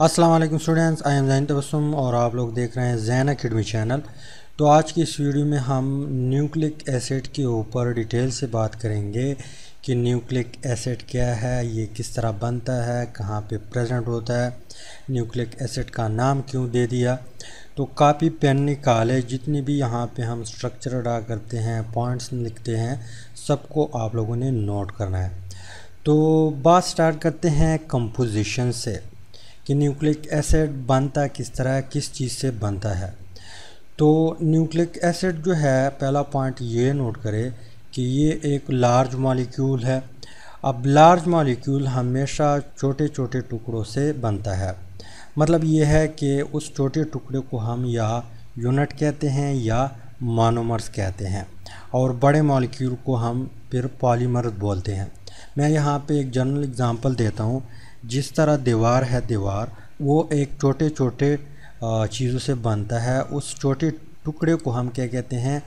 Aslam students I am Jain Tabassum और आप लोग देख रहे हैं जैन अकेडमी चैनल तो आज की इस वीडियो में हम न्यूक्लिक एसिड के ऊपर डिटेल से बात करेंगे कि न्यूक्लिक एसिड क्या है ये किस तरह बनता है कहाँ पे प्रेजेंट होता है न्यूक्लिक एसिड का नाम क्यों दे दिया तो कापी पेन निकाले जितने भी यहाँ पे हम स्ट्रक्चर अडा करते हैं पॉइंट्स लिखते हैं सबको आप लोगों ने नोट करना है तो बात स्टार्ट करते हैं कंपोजिशन से कि न्यूक्लिक एसिड बनता किस तरह किस चीज़ से बनता है तो न्यूक्लिक एसिड जो है पहला पॉइंट ये नोट करें कि ये एक लार्ज मॉलिक्यूल है अब लार्ज मॉलिक्यूल हमेशा छोटे छोटे टुकड़ों से बनता है मतलब ये है कि उस छोटे टुकड़े को हम या यूनिट कहते हैं या मानोमर्स कहते हैं और बड़े मॉलिक्यूल को हम फिर पॉलीमर्स बोलते हैं मैं यहाँ पे एक जनरल एग्ज़ाम्पल देता हूँ जिस तरह दीवार है दीवार वो एक छोटे छोटे चीज़ों से बनता है उस छोटे टुकड़े को हम क्या कहते हैं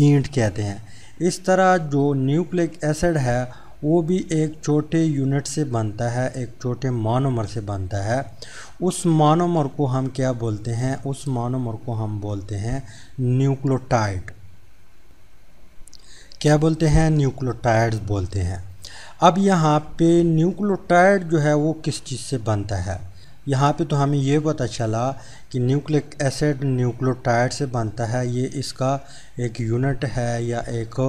ईंट कहते हैं इस तरह जो न्यूक्लिक एसिड है वो भी एक छोटे यूनिट से बनता है एक छोटे मानोमर से बनता है उस मानोमर को हम क्या बोलते हैं उस मानोमर को हम बोलते हैं न्यूक्लोटाइड क्या बोलते हैं न्यूक्लोटाइड्स बोलते हैं अब यहाँ पे न्यूक्लियोटाइड जो है वो किस चीज़ से बनता है यहाँ पे तो हमें ये पता चला कि न्यूक्लिक एसिड न्यूक्लियोटाइड से बनता है ये इसका एक यूनिट है या एक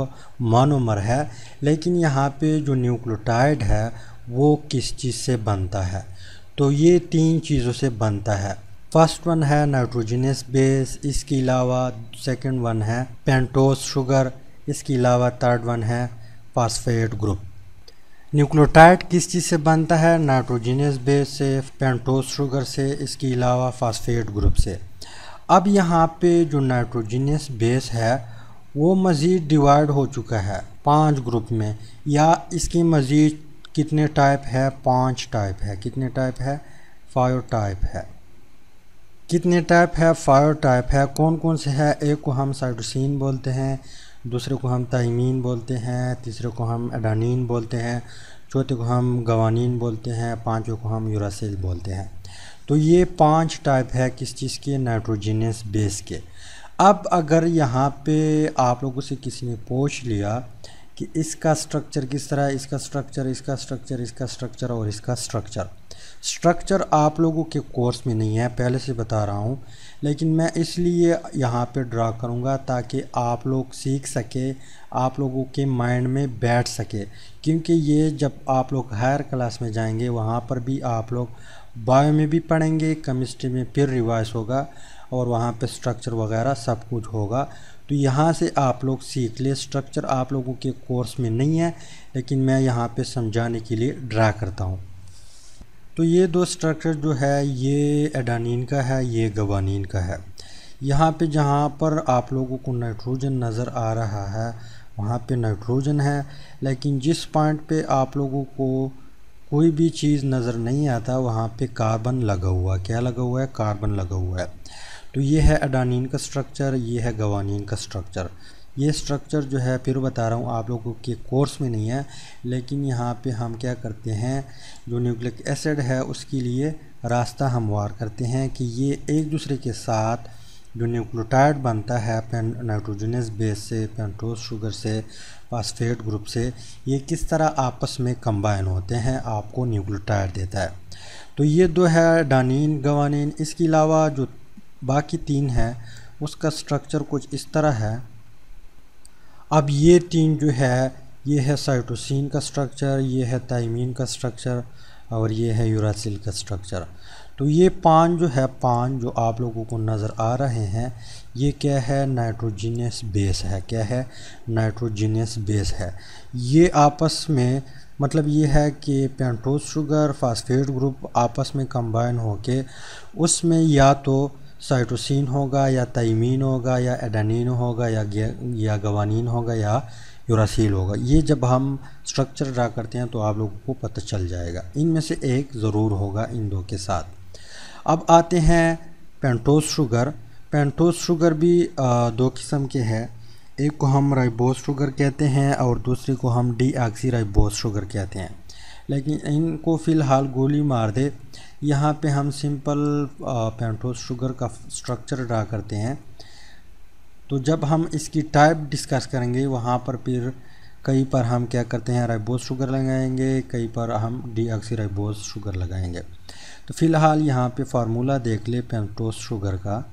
मोनोमर है लेकिन यहाँ पे जो न्यूक्लियोटाइड है वो किस चीज़ से बनता है तो ये तीन चीज़ों से बनता है फर्स्ट वन है नाइट्रोजनस बेस इसके अलावा सेकंड वन है पेंटोस शुगर इसके अलावा थर्ड वन है फास्फेट ग्रुप न्यूक्लियोटाइड किस चीज़ से बनता है नाइट्रोजीनियस बेस से पेंटोस शुगर से इसके अलावा फास्फेट ग्रुप से अब यहाँ पे जो नाइट्रोजीनियस बेस है वो मज़ीद डिवाइड हो चुका है पांच ग्रुप में या इसकी मज़ीद कितने टाइप है पांच टाइप है कितने टाइप है फाइव टाइप है कितने टाइप है फाइव टाइप है कौन कौन से है एक को हम साइटोसिन बोलते हैं दूसरे को हम तयमीन बोलते हैं तीसरे को हम अडानीन बोलते हैं चौथे को हम गवानीन बोलते हैं पाँचों को हम यूरासिल बोलते हैं तो ये पांच टाइप है किस चीज़ के नाइट्रोजीनियस बेस के अब अगर यहाँ पे आप लोगों से किसी ने पूछ लिया कि इसका स्ट्रक्चर किस तरह इसका स्ट्रक्चर इसका स्ट्रक्चर इसका स्ट्रक्चर और इसका स्ट्रक्चर स्ट्रक्चर आप लोगों के कोर्स में नहीं है पहले से बता रहा हूँ लेकिन मैं इसलिए यहाँ पे ड्रा करूँगा ताकि आप लोग सीख सके आप लोगों के माइंड में बैठ सके क्योंकि ये जब आप लोग हायर क्लास में जाएंगे वहाँ पर भी आप लोग बायो में भी पढ़ेंगे केमिस्ट्री में फिर रिवाइज होगा और वहाँ पे स्ट्रक्चर वगैरह सब कुछ होगा तो यहाँ से आप लोग सीख ले स्ट्रक्चर आप लोगों के कोर्स में नहीं है लेकिन मैं यहाँ पे समझाने के लिए ड्रा करता हूँ तो ये दो स्ट्रक्चर जो है ये एडानिन का है ये गवानीन का है यहाँ पे जहाँ पर आप लोगों को नाइट्रोजन नज़र आ रहा है वहाँ पे नाइट्रोजन है लेकिन जिस पॉइंट पे आप लोगों को कोई भी चीज़ नज़र नहीं आता वहाँ पे कार्बन लगा हुआ है क्या लगा हुआ है कार्बन लगा हुआ है तो ये है अडानीन का स्ट्रक्चर ये है गवानीन का स्ट्रक्चर ये स्ट्रक्चर जो है फिर बता रहा हूँ आप लोगों के कोर्स में नहीं है लेकिन यहाँ पे हम क्या करते हैं जो न्यूक्लिक एसिड है उसके लिए रास्ता हमवार करते हैं कि ये एक दूसरे के साथ जो न्यूक्लियोटाइड बनता है पेन नाइट्रोजनस बेस से पेंट्रोज शुगर से फास्फेट ग्रुप से ये किस तरह आपस में कंबाइन होते हैं आपको न्यूक्लियोटाइड देता है तो ये दो है डानिन गवानीन इसके अलावा जो बाकी तीन है उसका स्ट्रक्चर कुछ इस तरह है अब ये तीन जो है ये है साइटोसिन का स्ट्रक्चर ये है ताइमीन का स्ट्रक्चर और ये है यूरासिल का स्ट्रक्चर तो ये पान जो है पान जो आप लोगों को नज़र आ रहे हैं ये क्या है नाइट्रोजीनियस बेस है क्या है नाइट्रोजीनियस बेस है ये आपस में मतलब ये है कि पेंटोज शुगर फास्फेट ग्रुप आपस में कंबाइन होके उसमें या तो साइटोसिन होगा या तयमीन होगा या एडानिन होगा या या गवानीन होगा या यूरासील होगा ये जब हम स्ट्रक्चर ड्रा करते हैं तो आप लोगों को पता चल जाएगा इनमें से एक ज़रूर होगा इन दो के साथ अब आते हैं पेंटोस शुगर पेंटोस शुगर भी दो किस्म के हैं एक को हम राइबोस शुगर कहते हैं और दूसरे को हम डी शुगर कहते हैं लेकिन इनको फ़िलहाल गोली मार दे यहाँ पे हम सिंपल पेंटोस शुगर का स्ट्रक्चर ड्रा करते हैं तो जब हम इसकी टाइप डिस्कस करेंगे वहाँ पर फिर कई पर हम क्या करते हैं राइबोस शुगर लगाएंगे कई पर हम डी राइबोस शुगर लगाएंगे तो फ़िलहाल यहाँ पे फार्मूला देख ले पेंटोस शुगर का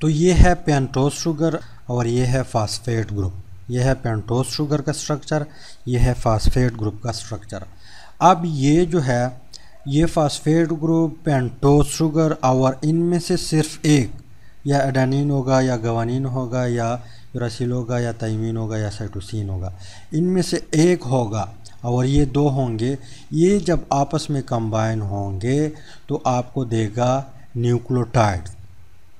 तो ये है पेंटोस शुगर और ये है फास्फेट ग्रुप यह है पेंटोस शुगर का स्ट्रक्चर यह है फास्फेट ग्रुप का स्ट्रक्चर अब ये जो है ये फास्फेट ग्रुप पेंटोस शुगर और इनमें से सिर्फ एक या एडानिन होगा या गवानिन होगा या यूरासिल होगा या तयमीन होगा या साइटोसिन होगा इनमें से एक होगा और ये दो होंगे ये जब आपस में कंबाइन होंगे तो आपको देगा न्यूक्लियोटाइड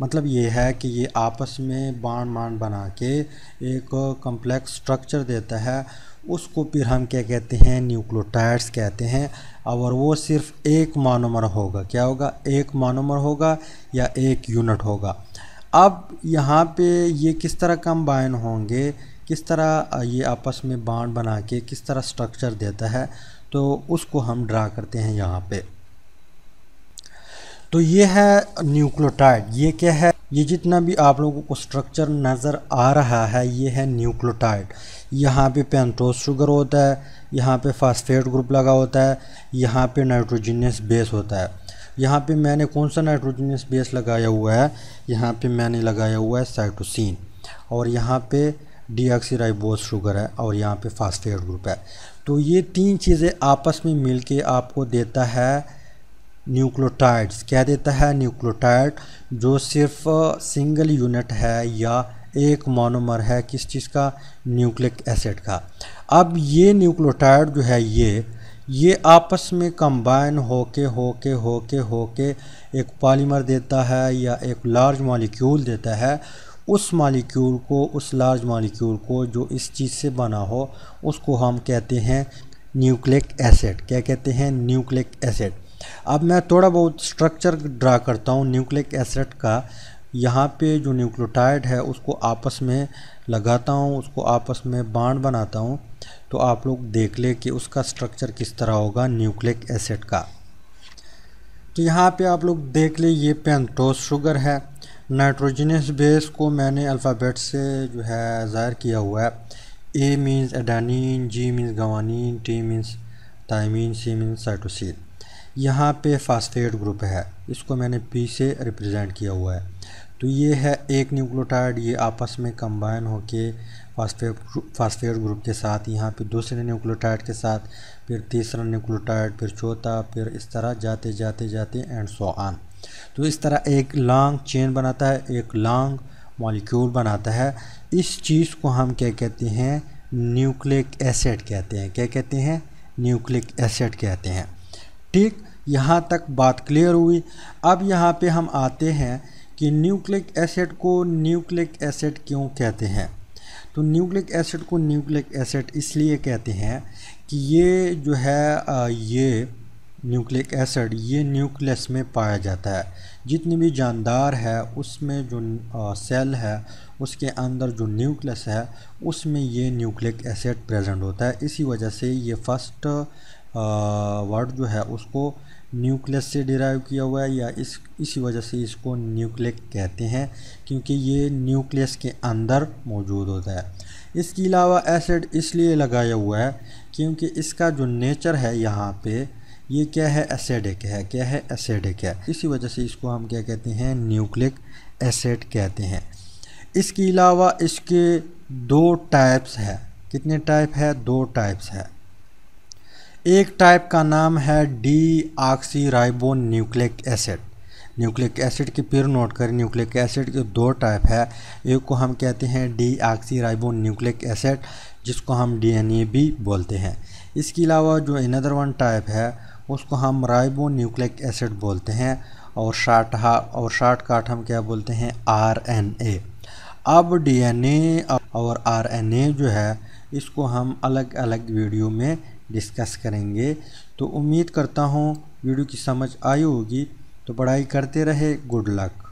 मतलब ये है कि ये आपस में बाण मान बना के एक कम्प्लेक्स स्ट्रक्चर देता है उसको फिर हम क्या कहते हैं न्यूक्लियोटाइड्स कहते हैं और वो सिर्फ एक मानोमर होगा क्या होगा एक मानोमर होगा या एक यूनिट होगा अब यहाँ पे ये किस तरह कम्बाइन होंगे किस तरह ये आपस में बाण बना के किस तरह स्ट्रक्चर देता है तो उसको हम ड्रा करते हैं यहाँ पे तो ये है न्यूक्लोटाइड ये क्या है ये जितना भी आप लोगों को स्ट्रक्चर नज़र आ रहा है ये है न्यूक्लोटाइड यहाँ पे पेंटोज शुगर होता है यहाँ पे फास्फेट ग्रुप लगा होता है यहाँ पे नाइट्रोजीनियस बेस होता है यहाँ पे मैंने कौन सा नाइट्रोजीनियस बेस लगाया हुआ है यहाँ पे मैंने लगाया हुआ है साइटोसिन और यहाँ पे डी शुगर है और यहाँ पे फास्फेट ग्रुप है तो ये तीन चीज़ें आपस में मिल के आपको देता है न्यूक्लोटाइड्स क्या देता है न्यूक्लोटाइड जो सिर्फ सिंगल यूनिट है या एक मोनोमर है किस चीज़ का न्यूक्लिक एसिड का अब ये न्यूक्लोटाइड जो है ये ये आपस में कंबाइन होके होके होके होके एक पॉलीमर देता है या एक लार्ज मॉलिक्यूल देता है उस मॉलिक्यूल को उस लार्ज मॉलिक्यूल को जो इस चीज़ से बना हो उसको हम कहते हैं न्यूक्लिक एसिड क्या कहते हैं न्यूक्लिक एसिड अब मैं थोड़ा बहुत स्ट्रक्चर ड्रा करता हूँ न्यूक्लिक एसिड का यहाँ पे जो न्यूक्लियोटाइड है उसको आपस में लगाता हूँ उसको आपस में बांड बनाता हूँ तो आप लोग देख ले कि उसका स्ट्रक्चर किस तरह होगा न्यूक्लिक एसिड का तो यहाँ पे आप लोग देख ले ये पेंटोस शुगर है नाइट्रोजनस बेस को मैंने अल्फ़ाबेट से जो है ज़ाहिर किया हुआ है A means adenine G means guanine T means thymine C means cytosine यहाँ पे फास्फेट ग्रुप है इसको मैंने पी से रिप्रेजेंट किया हुआ है तो ये है एक न्यूक्लियोटाइड ये आपस में कंबाइन होके फास्फेट फास्फेट ग्रुप के साथ यहाँ पे दूसरे न्यूक्लियोटाइड के साथ फिर तीसरा न्यूक्लियोटाइड फिर चौथा फिर इस तरह जाते जाते जाते एंड सो ऑन तो इस तरह एक लॉन्ग चेन बनाता है एक लॉन्ग मॉलिक्यूल बनाता है इस चीज़ को हम क्या कहते हैं न्यूक्लिक एसिड कहते हैं क्या कहते हैं न्यूक्लिक एसिड कहते हैं ठीक यहाँ तक बात क्लियर हुई अब यहाँ पे हम आते हैं कि न्यूक्लिक एसिड को न्यूक्लिक एसिड क्यों कहते हैं तो न्यूक्लिक एसिड को न्यूक्लिक एसिड इसलिए कहते हैं कि ये जो है ये न्यूक्लिक एसिड ये न्यूक्लियस में पाया जाता है जितनी भी जानदार है उसमें जो सेल है उसके अंदर जो न्यूक्लियस है उसमें ये न्यूक्लिक एसिड प्रेजेंट होता है इसी वजह से ये फर्स्ट वर्ड जो है उसको न्यूक्लियस से डिराइव किया हुआ है या इस इसी वजह से इसको न्यूक्लिक कहते हैं क्योंकि ये न्यूक्लियस के अंदर मौजूद होता है इसके अलावा एसिड इसलिए लगाया हुआ है क्योंकि इसका जो नेचर है यहाँ पे ये क्या है एसिडिक है क्या है एसिडिक है इसी वजह से इसको हम क्या कहते हैं न्यूक्लिक एसिड कहते हैं इसके अलावा इसके दो टाइप्स है कितने टाइप है दो टाइप्स है एक टाइप का नाम है deoxyribonucleic acid nucleic acid की पेर नोट करें न्यूक्लिक एसिड के दो टाइप है एक को हम कहते हैं deoxyribonucleic acid जिसको हम डी भी बोलते हैं इसके अलावा जो इनदर वन टाइप है उसको हम राइबो न्यूक्लिक एसिड बोलते हैं और शार्ट और शार्ट काट हम क्या बोलते हैं आर एन ए अब डी एन ए और आर एन ए जो है इसको हम अलग अलग वीडियो में डिस्कस करेंगे तो उम्मीद करता हूँ वीडियो की समझ आई होगी तो पढ़ाई करते रहे गुड लक